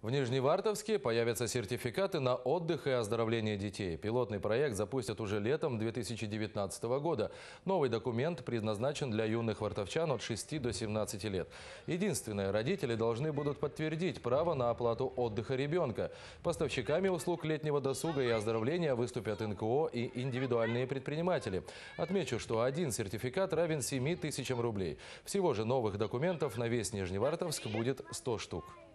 В Нижневартовске появятся сертификаты на отдых и оздоровление детей. Пилотный проект запустят уже летом 2019 года. Новый документ предназначен для юных вартовчан от 6 до 17 лет. Единственное, родители должны будут подтвердить право на оплату отдыха ребенка. Поставщиками услуг летнего досуга и оздоровления выступят НКО и индивидуальные предприниматели. Отмечу, что один сертификат равен 7 тысячам рублей. Всего же новых документов на весь Нижневартовск будет 100 штук.